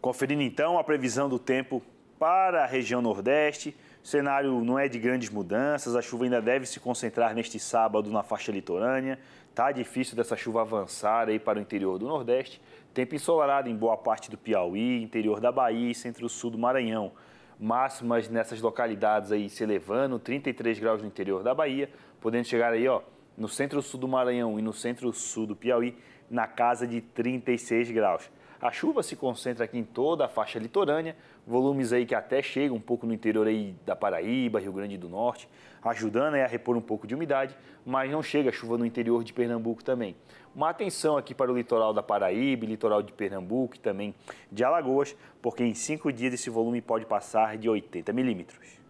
Conferindo então a previsão do tempo para a região Nordeste, o cenário não é de grandes mudanças, a chuva ainda deve se concentrar neste sábado na faixa litorânea. Tá difícil dessa chuva avançar aí para o interior do Nordeste. Tempo ensolarado em boa parte do Piauí, interior da Bahia e centro-sul do Maranhão. Máximas nessas localidades aí se elevando, 33 graus no interior da Bahia, podendo chegar aí, ó, no centro-sul do Maranhão e no centro-sul do Piauí, na casa de 36 graus. A chuva se concentra aqui em toda a faixa litorânea, volumes aí que até chegam um pouco no interior aí da Paraíba, Rio Grande do Norte, ajudando né, a repor um pouco de umidade, mas não chega a chuva no interior de Pernambuco também. Uma atenção aqui para o litoral da Paraíba, litoral de Pernambuco e também de Alagoas, porque em cinco dias esse volume pode passar de 80 milímetros.